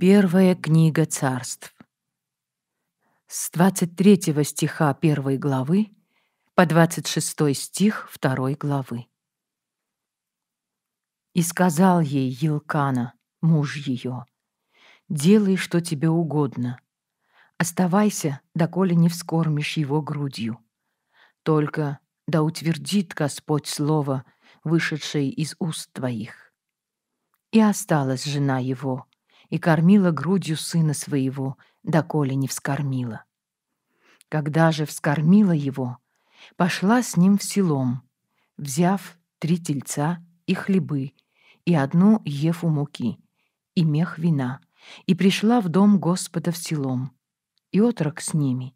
Первая книга царств. С 23 стиха первой главы по 26 стих второй главы. «И сказал ей Елкана, муж ее, «Делай, что тебе угодно. Оставайся, доколе не вскормишь его грудью. Только да утвердит Господь слово, вышедшее из уст твоих». И осталась жена его — и кормила грудью сына своего, доколе не вскормила. Когда же вскормила его, пошла с ним в селом, взяв три тельца и хлебы, и одну ефу муки, и мех вина, и пришла в дом Господа в селом, и отрок с ними.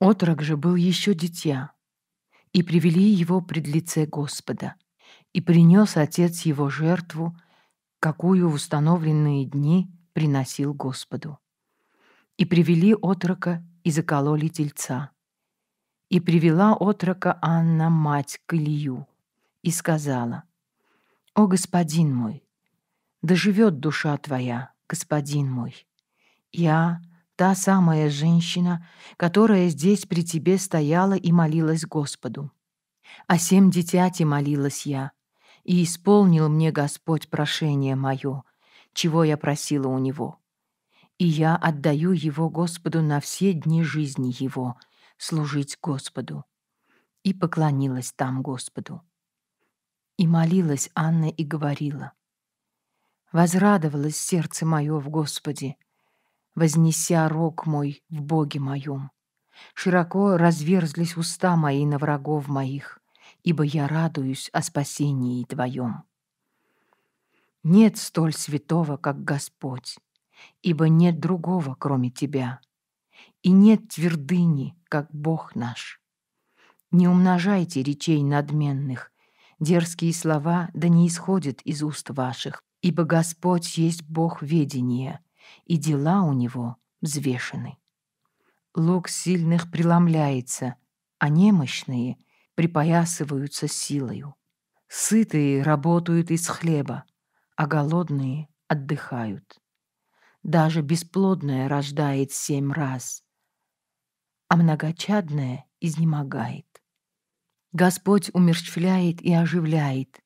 Отрок же был еще дитя, и привели его пред лице Господа. И принес отец его жертву, какую в установленные дни приносил Господу. И привели отрока, и закололи тельца. И привела отрока Анна, мать, к Илью, и сказала, «О, господин мой, да живет душа твоя, господин мой. Я — та самая женщина, которая здесь при тебе стояла и молилась Господу. О а семь дитяти молилась я, и исполнил мне Господь прошение мое, чего я просила у него. И я отдаю его Господу на все дни жизни его, служить Господу. И поклонилась там Господу. И молилась Анна и говорила, «Возрадовалось сердце мое в Господе, вознеся рог мой в Боге моем. Широко разверзлись уста мои на врагов моих, ибо я радуюсь о спасении Твоем». Нет столь святого, как Господь, ибо нет другого, кроме Тебя. И нет твердыни, как Бог наш. Не умножайте речей надменных, дерзкие слова да не исходят из уст ваших, ибо Господь есть Бог ведения, и дела у Него взвешены. Лук сильных преломляется, а немощные припоясываются силою. Сытые работают из хлеба, а голодные отдыхают. Даже бесплодная рождает семь раз, а многочадная изнемогает. Господь умерщвляет и оживляет,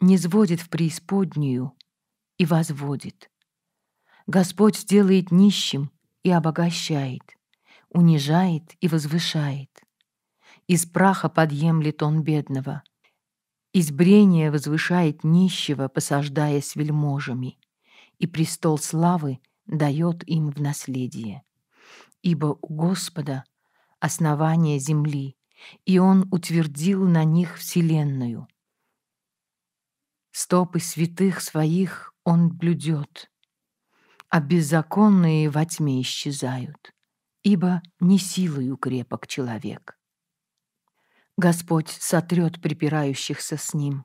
не сводит в преисподнюю и возводит. Господь сделает нищим и обогащает, унижает и возвышает. Из праха подъемлет он бедного — Избрение возвышает нищего, посаждая с вельможами, и престол славы дает им в наследие. Ибо у Господа основание земли, и Он утвердил на них вселенную. Стопы святых своих Он блюдет, а беззаконные во тьме исчезают, ибо не силою крепок человек. Господь сотрет припирающихся с Ним.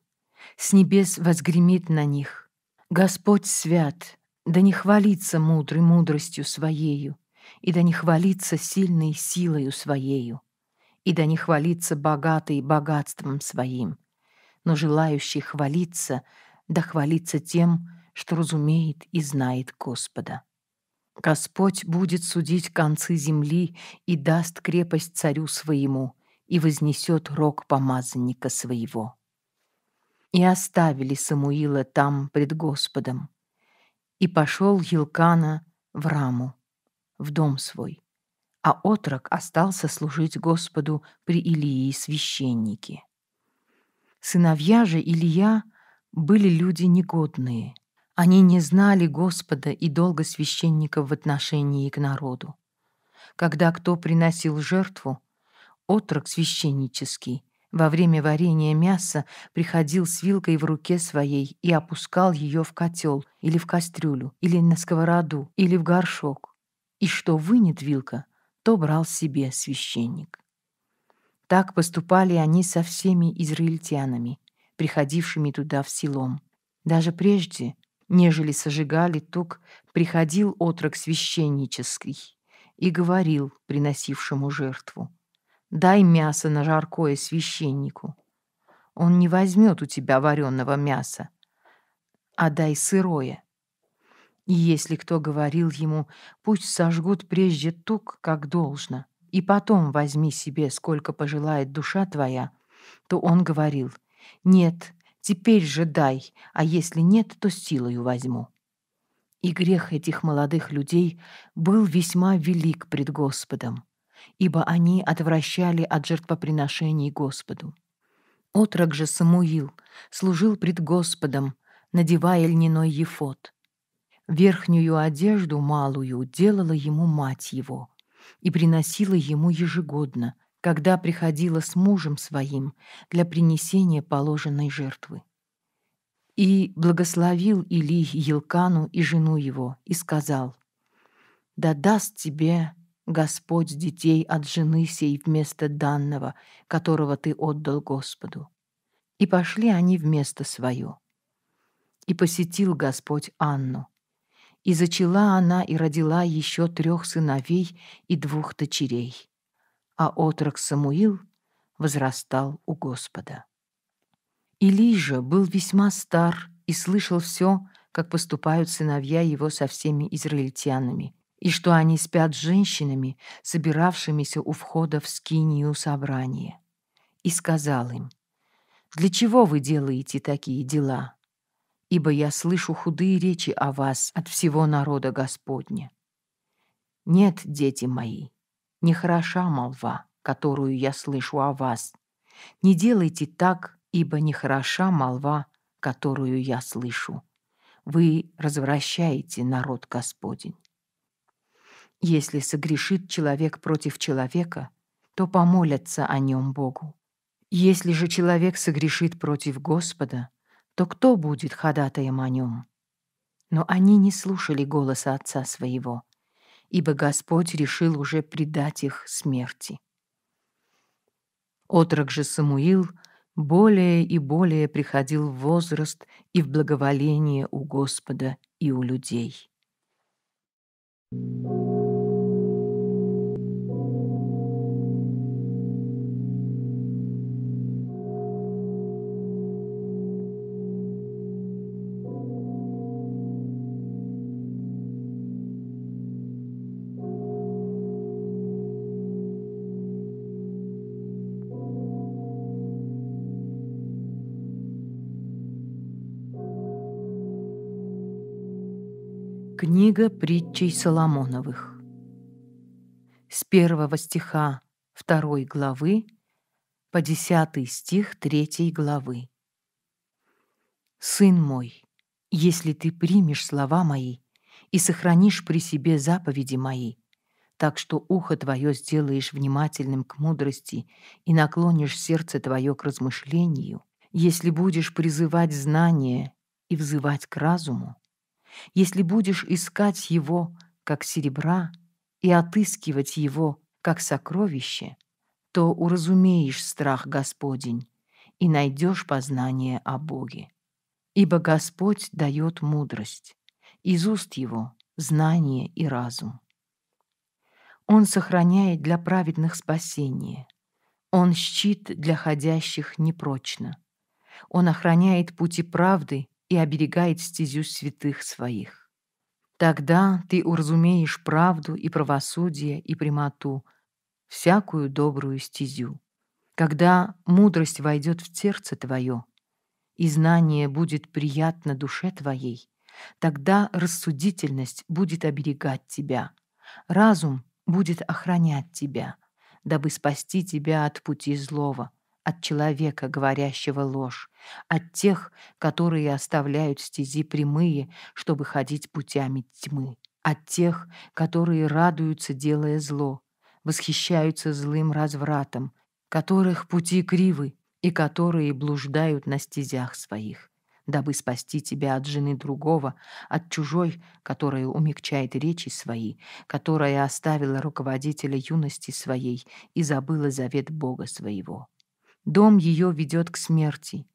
С небес возгремит на них. Господь свят, да не хвалится мудрый мудростью Своею, и да не хвалится сильной силою Своею, и да не хвалится богатый богатством Своим, но желающий хвалиться, да хвалится тем, что разумеет и знает Господа. Господь будет судить концы земли и даст крепость царю своему — и вознесет рог помазанника своего. И оставили Самуила там пред Господом. И пошел Елкана в раму, в дом свой, а отрок остался служить Господу при Илии священнике. Сыновья же Илья были люди негодные. Они не знали Господа и долго священников в отношении к народу. Когда кто приносил жертву, Отрок священнический во время варения мяса приходил с вилкой в руке своей и опускал ее в котел или в кастрюлю, или на сковороду, или в горшок. И что вынет вилка, то брал себе священник. Так поступали они со всеми израильтянами, приходившими туда в селом. Даже прежде, нежели сожигали тук, приходил отрок священнический и говорил приносившему жертву — Дай мясо на жаркое священнику. Он не возьмет у тебя вареного мяса, а дай сырое. И если кто говорил ему, пусть сожгут прежде тук, как должно, и потом возьми себе, сколько пожелает душа твоя, то он говорил, нет, теперь же дай, а если нет, то силою возьму. И грех этих молодых людей был весьма велик пред Господом ибо они отвращали от жертвоприношений Господу. Отрок же Самуил служил пред Господом, надевая льняной ефот. Верхнюю одежду малую делала ему мать его и приносила ему ежегодно, когда приходила с мужем своим для принесения положенной жертвы. И благословил Илий Елкану и жену его, и сказал, «Да даст тебе Господь детей от жены сей вместо данного, которого ты отдал Господу. И пошли они вместо свое. И посетил Господь Анну. И зачала она и родила еще трех сыновей и двух дочерей. А отрок Самуил возрастал у Господа. же был весьма стар и слышал все, как поступают сыновья его со всеми израильтянами, и что они спят с женщинами, собиравшимися у входа в скинию собрания. И сказал им, «Для чего вы делаете такие дела? Ибо я слышу худые речи о вас от всего народа Господня. Нет, дети мои, нехороша молва, которую я слышу о вас. Не делайте так, ибо нехороша молва, которую я слышу. Вы развращаете народ Господень. Если согрешит человек против человека, то помолятся о нем Богу. Если же человек согрешит против Господа, то кто будет ходатаем о нем? Но они не слушали голоса отца своего, ибо Господь решил уже предать их смерти. Отрок же Самуил более и более приходил в возраст и в благоволение у Господа и у людей. Thank you. Книга притчей Соломоновых. С первого стиха второй главы по десятый стих третьей главы. «Сын мой, если ты примешь слова мои и сохранишь при себе заповеди мои, так что ухо твое сделаешь внимательным к мудрости и наклонишь сердце твое к размышлению, если будешь призывать знание и взывать к разуму, если будешь искать его как серебра и отыскивать его как сокровище, то уразумеешь страх Господень и найдешь познание о Боге. Ибо Господь дает мудрость, из уст Его — знание и разум. Он сохраняет для праведных спасение. Он щит для ходящих непрочно. Он охраняет пути правды и оберегает стезю святых своих. Тогда ты уразумеешь правду и правосудие и прямоту, всякую добрую стезю. Когда мудрость войдет в сердце твое, и знание будет приятно душе твоей, тогда рассудительность будет оберегать тебя, разум будет охранять тебя, дабы спасти тебя от пути злого, от человека, говорящего ложь, от тех, которые оставляют стези прямые, чтобы ходить путями тьмы, от тех, которые радуются, делая зло, восхищаются злым развратом, которых пути кривы и которые блуждают на стезях своих, дабы спасти тебя от жены другого, от чужой, которая умягчает речи свои, которая оставила руководителя юности своей и забыла завет Бога своего. Дом ее ведет к смерти,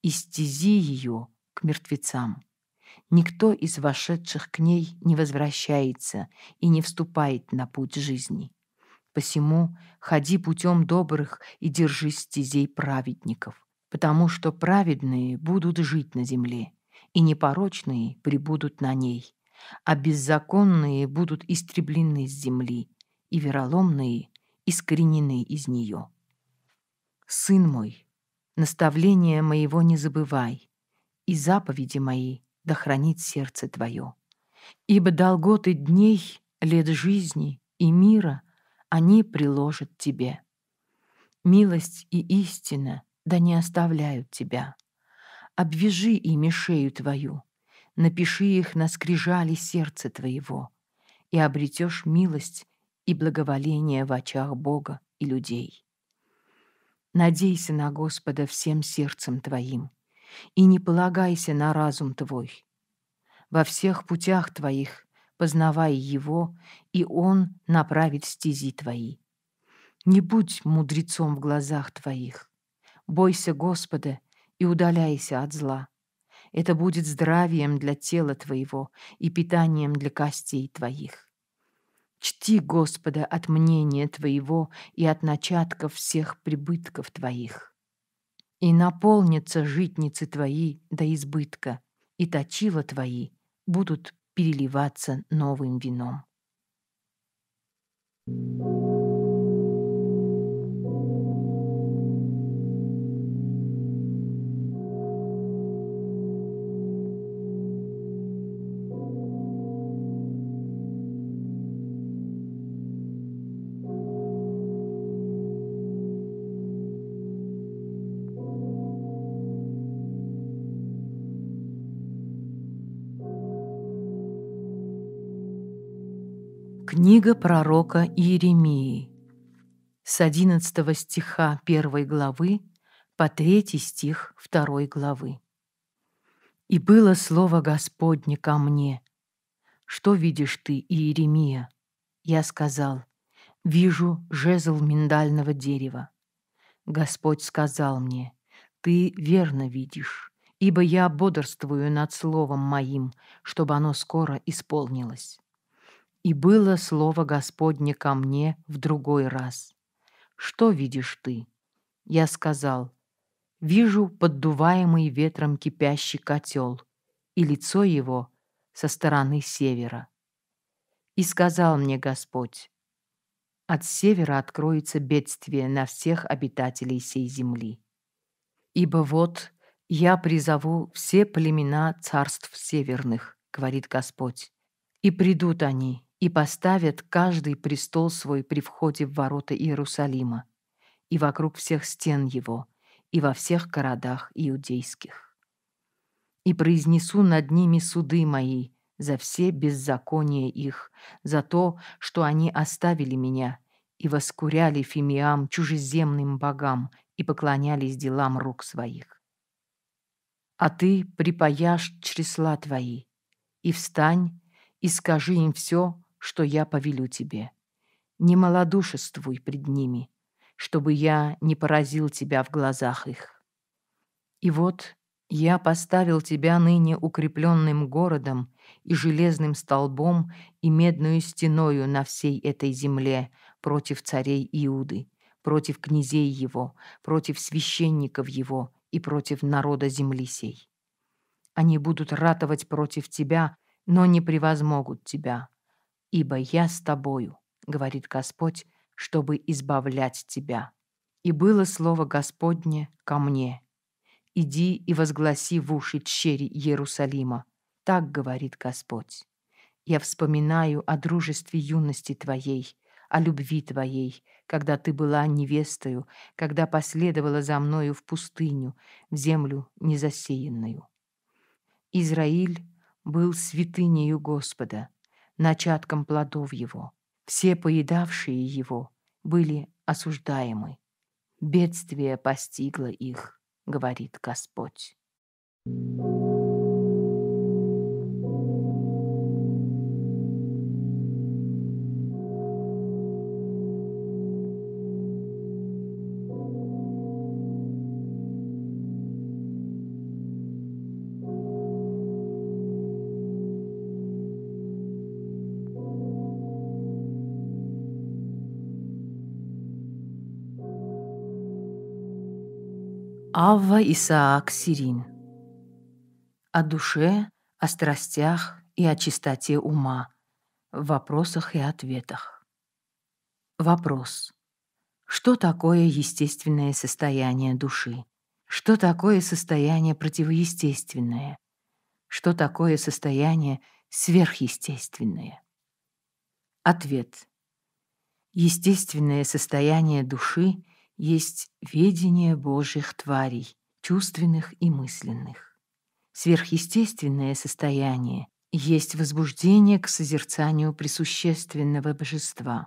и стези ее к мертвецам. Никто из вошедших к ней не возвращается и не вступает на путь жизни. Посему ходи путем добрых и держись стезей праведников, потому что праведные будут жить на земле, и непорочные прибудут на ней, а беззаконные будут истреблены с земли, и вероломные искоренены из нее. «Сын мой, наставления моего не забывай, и заповеди мои да хранит сердце твое. Ибо долготы дней, лет жизни и мира они приложат тебе. Милость и истина да не оставляют тебя. Обвяжи ими шею твою, напиши их на скрижали сердца твоего, и обретешь милость и благоволение в очах Бога и людей. Надейся на Господа всем сердцем твоим и не полагайся на разум твой. Во всех путях твоих познавай Его, и Он направит стези твои. Не будь мудрецом в глазах твоих. Бойся Господа и удаляйся от зла. Это будет здравием для тела твоего и питанием для костей твоих. Чти, Господа, от мнения Твоего и от начатков всех прибытков Твоих. И наполнятся житницы Твои до избытка, и точила Твои будут переливаться новым вином. Thank you. Книга пророка Иеремии с 11 стиха 1 главы по 3 стих 2 главы. «И было слово Господне ко мне. Что видишь ты, Иеремия?» Я сказал, «Вижу жезл миндального дерева». Господь сказал мне, «Ты верно видишь, ибо я бодрствую над словом моим, чтобы оно скоро исполнилось». И было слово Господне ко мне в другой раз. «Что видишь ты?» Я сказал, «Вижу поддуваемый ветром кипящий котел и лицо его со стороны севера». И сказал мне Господь, «От севера откроется бедствие на всех обитателей сей земли. Ибо вот я призову все племена царств северных, — говорит Господь, — и придут они, и поставят каждый престол свой при входе в ворота Иерусалима, и вокруг всех стен его, и во всех городах иудейских. И произнесу над ними суды мои за все беззакония их, за то, что они оставили меня и воскуряли фимиам чужеземным богам и поклонялись делам рук своих. А ты припаяшь чресла твои, и встань, и скажи им все, что я повелю тебе. Не малодушествуй пред ними, чтобы я не поразил тебя в глазах их. И вот я поставил тебя ныне укрепленным городом и железным столбом и медную стеною на всей этой земле против царей Иуды, против князей его, против священников его и против народа земли сей. Они будут ратовать против тебя, но не превозмогут тебя, «Ибо я с тобою», — говорит Господь, «чтобы избавлять тебя». И было слово Господне ко мне. «Иди и возгласи в уши чери Иерусалима». Так говорит Господь. Я вспоминаю о дружестве юности твоей, о любви твоей, когда ты была невестою, когда последовала за мною в пустыню, в землю незасеянную. Израиль был святынею Господа, начаткам плодов его. Все поедавшие его были осуждаемы. Бедствие постигло их, говорит Господь. Thank you. Авва Исаак Сирин. О душе, о страстях и о чистоте ума. В вопросах и ответах. Вопрос. Что такое естественное состояние души? Что такое состояние противоестественное? Что такое состояние сверхъестественное? Ответ. Естественное состояние души — есть ведение Божьих тварей, чувственных и мысленных. Сверхъестественное состояние есть возбуждение к созерцанию присущественного божества.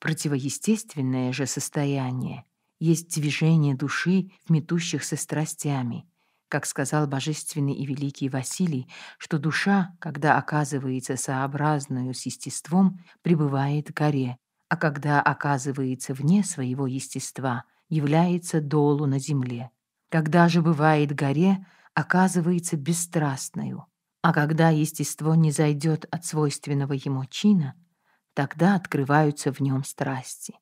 Противоестественное же состояние есть движение души в метущихся страстями, как сказал божественный и великий Василий, что душа, когда оказывается сообразную с естеством, пребывает в горе, а когда оказывается вне своего естества, является долу на земле. Когда же бывает горе, оказывается бесстрастною, а когда естество не зайдет от свойственного ему чина, тогда открываются в нем страсти.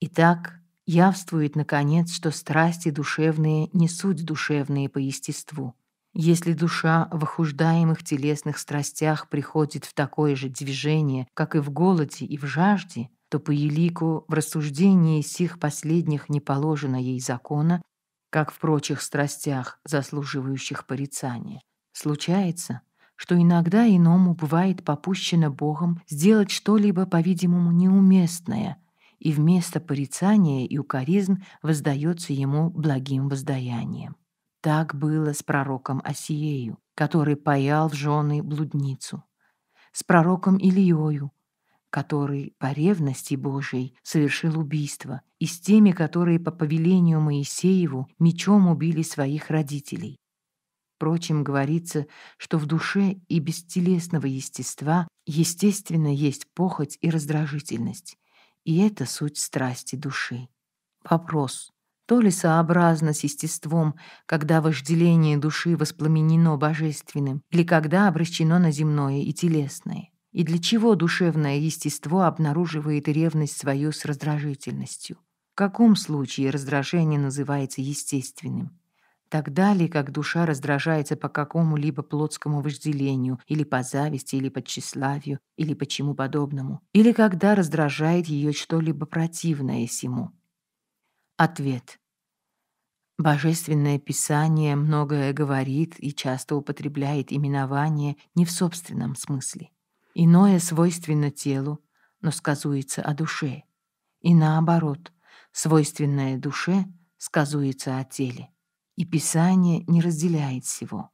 Итак, явствует, наконец, что страсти душевные не суть душевные по естеству. Если душа в охуждаемых телесных страстях приходит в такое же движение, как и в голоде и в жажде, то по елику в рассуждении сих последних не положено ей закона, как в прочих страстях, заслуживающих порицания. Случается, что иногда иному бывает попущено Богом сделать что-либо, по-видимому, неуместное, и вместо порицания и укоризн воздается ему благим воздаянием. Так было с пророком Осиею, который паял в жены блудницу, с пророком Ильею, который по ревности Божией совершил убийство, и с теми, которые по повелению Моисееву мечом убили своих родителей. Впрочем, говорится, что в душе и без телесного естества естественно есть похоть и раздражительность, и это суть страсти души. Вопрос. То ли сообразно с естеством, когда вожделение души воспламенено божественным, или когда обращено на земное и телесное? И для чего душевное естество обнаруживает ревность свою с раздражительностью? В каком случае раздражение называется естественным? Тогда ли, как душа раздражается по какому-либо плотскому вожделению, или по зависти, или по тщеславию, или по чему подобному, или когда раздражает ее что-либо противное сему? Ответ. Божественное Писание многое говорит и часто употребляет именование не в собственном смысле. Иное свойственно телу, но сказуется о душе. И наоборот, свойственное душе сказуется о теле. И Писание не разделяет всего,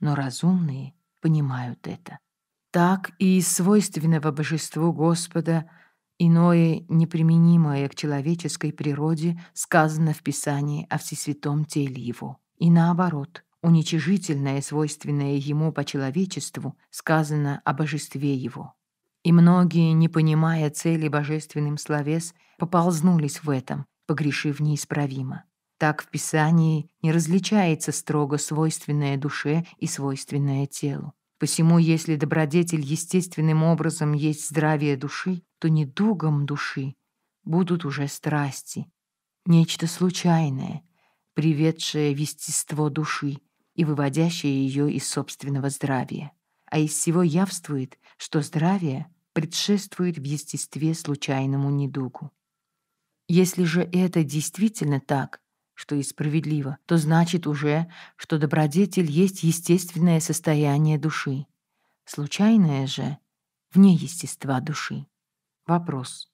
но разумные понимают это. Так и из свойственного божеству Господа иное, неприменимое к человеческой природе, сказано в Писании о всесвятом теле Его. И наоборот, уничижительное, свойственное ему по человечеству, сказано о божестве его. И многие, не понимая цели божественным словес, поползнулись в этом, погрешив неисправимо. Так в Писании не различается строго свойственное душе и свойственное телу. Посему, если добродетель естественным образом есть здравие души, то недугом души будут уже страсти, нечто случайное, приведшее в естество души, и выводящее ее из собственного здравия. А из всего явствует, что здравие предшествует в естестве случайному недугу. Если же это действительно так, что и справедливо, то значит уже, что добродетель есть естественное состояние души. Случайное же вне естества души. Вопрос.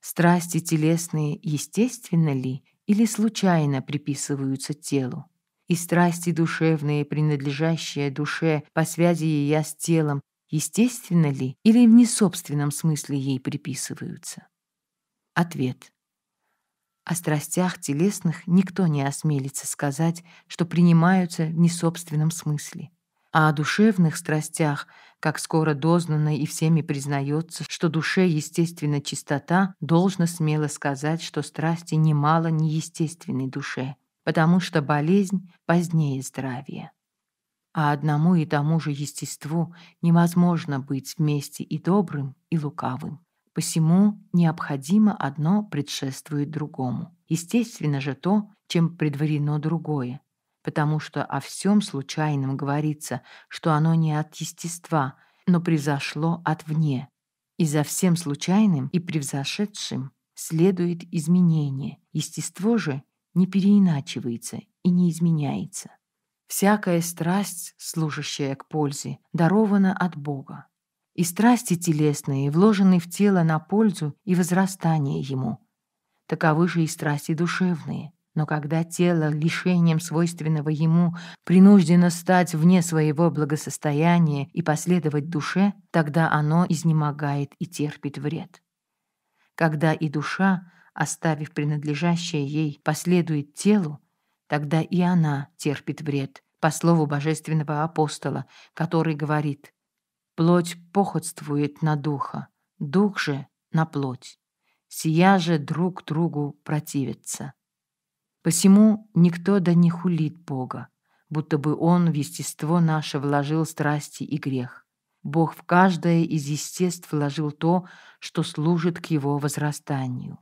Страсти телесные естественно ли или случайно приписываются телу? и страсти душевные, принадлежащие душе по связи ее с телом, естественно ли или в несобственном смысле ей приписываются? Ответ. О страстях телесных никто не осмелится сказать, что принимаются в несобственном смысле. А о душевных страстях, как скоро дознанно и всеми признается, что душе естественно чистота, должно смело сказать, что страсти немало неестественной душе, потому что болезнь позднее здравия. А одному и тому же естеству невозможно быть вместе и добрым, и лукавым. Посему необходимо одно предшествует другому. Естественно же то, чем предварено другое, потому что о всем случайном говорится, что оно не от естества, но произошло отвне, И за всем случайным и превзошедшим следует изменение. Естество же не переиначивается и не изменяется. Всякая страсть, служащая к пользе, дарована от Бога. И страсти телесные вложены в тело на пользу и возрастание ему. Таковы же и страсти душевные. Но когда тело лишением свойственного ему принуждено стать вне своего благосостояния и последовать душе, тогда оно изнемогает и терпит вред. Когда и душа оставив принадлежащее ей, последует телу, тогда и она терпит вред, по слову божественного апостола, который говорит «Плоть похотствует на духа, дух же на плоть, сия же друг другу противится». Посему никто да не хулит Бога, будто бы Он в естество наше вложил страсти и грех. Бог в каждое из естеств вложил то, что служит к его возрастанию.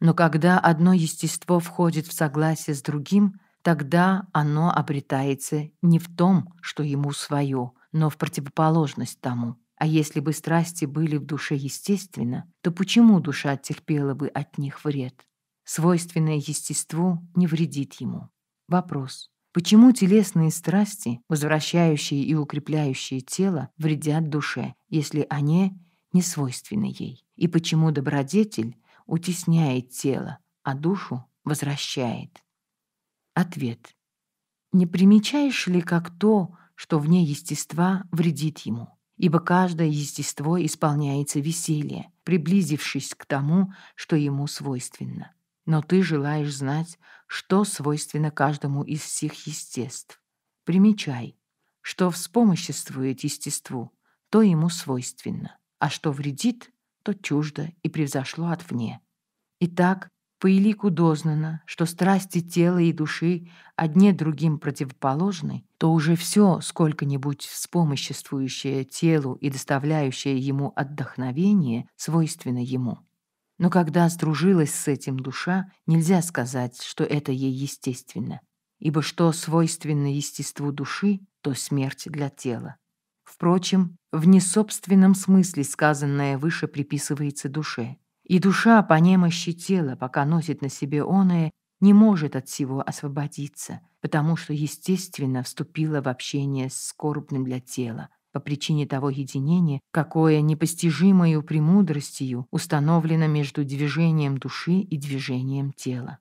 Но когда одно естество входит в согласие с другим, тогда оно обретается не в том, что ему свое, но в противоположность тому. А если бы страсти были в душе естественно, то почему душа терпела бы от них вред? Свойственное естеству не вредит ему. Вопрос. Почему телесные страсти, возвращающие и укрепляющие тело, вредят душе, если они не свойственны ей? И почему добродетель, утесняет тело, а душу возвращает. Ответ. Не примечаешь ли как то, что вне естества вредит ему? Ибо каждое естество исполняется веселье, приблизившись к тому, что ему свойственно. Но ты желаешь знать, что свойственно каждому из всех естеств. Примечай, что вспомоществует естеству, то ему свойственно, а что вредит, то чуждо и превзошло отвне. Итак, по элику дознано, что страсти тела и души одне другим противоположны, то уже все сколько-нибудь вспомоществующее телу и доставляющее ему отдохновение свойственно ему. Но когда сдружилась с этим душа, нельзя сказать, что это ей естественно, ибо что свойственно естеству души, то смерть для тела. Впрочем, в несобственном смысле сказанное выше приписывается душе. И душа по немощи тела, пока носит на себе оное, не может от всего освободиться, потому что, естественно, вступила в общение с скорбным для тела, по причине того единения, какое непостижимою премудростью установлено между движением души и движением тела.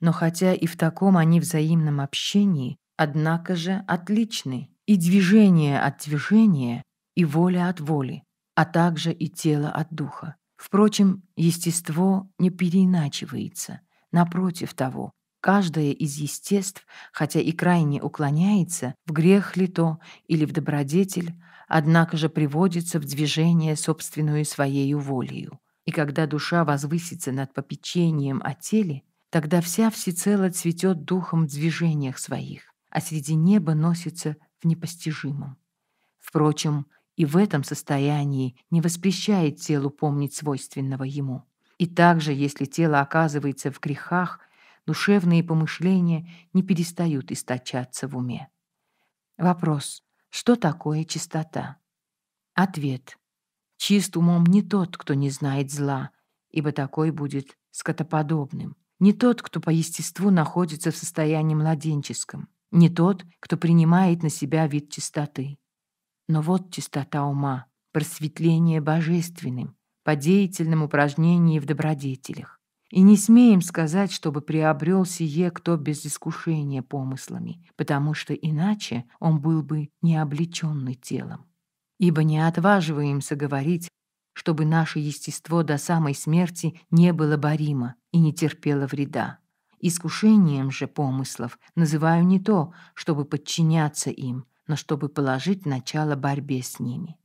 Но хотя и в таком они взаимном общении, однако же отличны и движение от движения, и воля от воли, а также и тело от духа. Впрочем, естество не переиначивается. Напротив того, каждое из естеств, хотя и крайне уклоняется, в грех ли то или в добродетель, однако же приводится в движение собственную своею волею. И когда душа возвысится над попечением о теле, тогда вся всецело цветет духом в движениях своих, а среди неба носится в непостижимом. Впрочем, и в этом состоянии не воспрещает телу помнить свойственного ему. И также, если тело оказывается в грехах, душевные помышления не перестают источаться в уме. Вопрос. Что такое чистота? Ответ. Чист умом не тот, кто не знает зла, ибо такой будет скотоподобным. Не тот, кто по естеству находится в состоянии младенческом не тот, кто принимает на себя вид чистоты. Но вот чистота ума, просветление божественным, по деятельным упражнении в добродетелях. И не смеем сказать, чтобы приобрел сие кто без искушения помыслами, потому что иначе он был бы не телом. Ибо не отваживаемся говорить, чтобы наше естество до самой смерти не было боримо и не терпело вреда. Искушением же помыслов называю не то, чтобы подчиняться им, но чтобы положить начало борьбе с ними.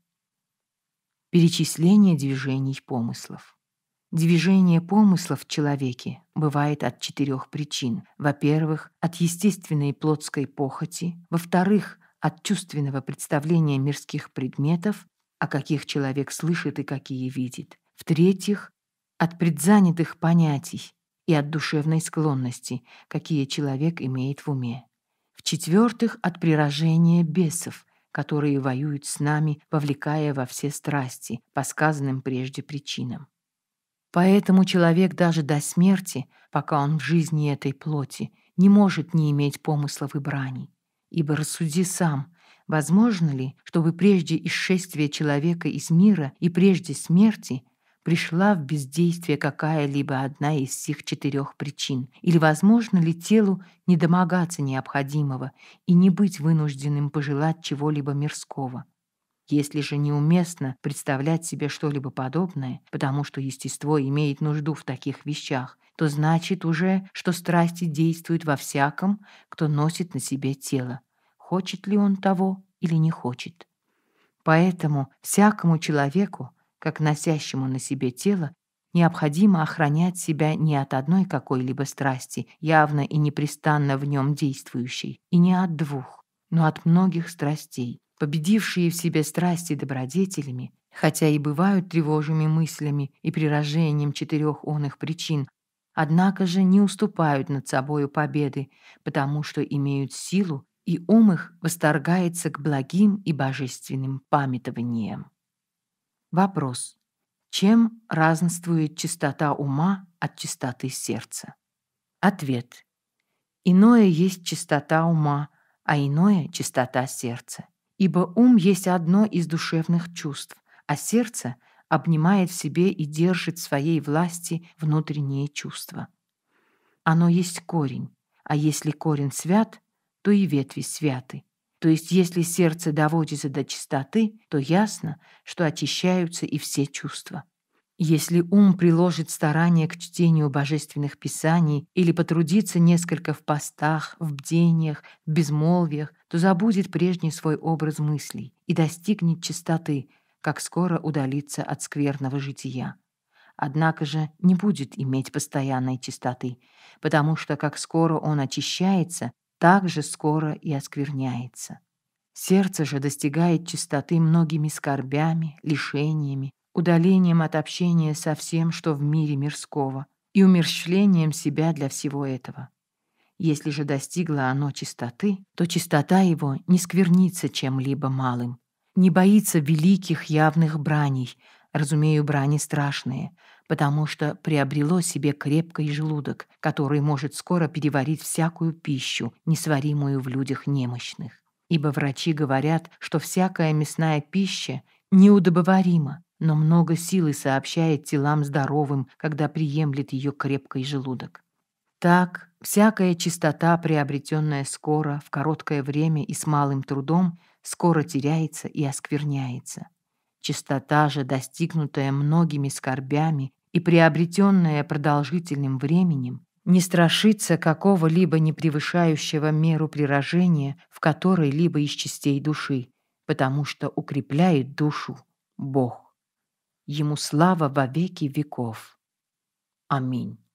Перечисление движений помыслов. Движение помыслов в человеке бывает от четырех причин. Во-первых, от естественной плотской похоти. Во-вторых, от чувственного представления мирских предметов, о каких человек слышит и какие видит. В-третьих, от предзанятых понятий, и от душевной склонности, какие человек имеет в уме. В-четвертых, от прирожения бесов, которые воюют с нами, вовлекая во все страсти, по сказанным прежде причинам. Поэтому человек даже до смерти, пока он в жизни этой плоти, не может не иметь помыслов и брани. Ибо рассуди сам, возможно ли, чтобы прежде исшествия человека из мира и прежде смерти пришла в бездействие какая-либо одна из всех четырех причин, или возможно ли телу не домогаться необходимого и не быть вынужденным пожелать чего-либо мирского. Если же неуместно представлять себе что-либо подобное, потому что естество имеет нужду в таких вещах, то значит уже, что страсти действуют во всяком, кто носит на себе тело, хочет ли он того или не хочет. Поэтому всякому человеку, как носящему на себе тело, необходимо охранять себя не от одной какой-либо страсти, явно и непрестанно в нем действующей, и не от двух, но от многих страстей. Победившие в себе страсти добродетелями, хотя и бывают тревожными мыслями и прирожением четырех оных причин, однако же не уступают над собою победы, потому что имеют силу, и ум их восторгается к благим и божественным памятованиям. Вопрос. Чем разнствует чистота ума от чистоты сердца? Ответ. Иное есть чистота ума, а иное — чистота сердца. Ибо ум есть одно из душевных чувств, а сердце обнимает в себе и держит в своей власти внутренние чувства. Оно есть корень, а если корень свят, то и ветви святы. То есть если сердце доводится до чистоты, то ясно, что очищаются и все чувства. Если ум приложит старание к чтению божественных писаний или потрудится несколько в постах, в бдениях, в безмолвиях, то забудет прежний свой образ мыслей и достигнет чистоты, как скоро удалится от скверного жития. Однако же не будет иметь постоянной чистоты, потому что как скоро он очищается, так же скоро и оскверняется. Сердце же достигает чистоты многими скорбями, лишениями, удалением от общения со всем, что в мире мирского, и умерщвлением себя для всего этого. Если же достигло оно чистоты, то чистота его не сквернится чем-либо малым, не боится великих явных браней, разумею, брани страшные — потому что приобрело себе крепкий желудок, который может скоро переварить всякую пищу, несваримую в людях немощных. Ибо врачи говорят, что всякая мясная пища неудобоварима, но много силы сообщает телам здоровым, когда приемлет ее крепкий желудок. Так, всякая чистота, приобретенная скоро, в короткое время и с малым трудом, скоро теряется и оскверняется. Чистота же, достигнутая многими скорбями и приобретенное продолжительным временем, не страшиться какого-либо не превышающего меру прирожения в которой-либо из частей души, потому что укрепляет душу Бог. Ему слава во веки веков. Аминь.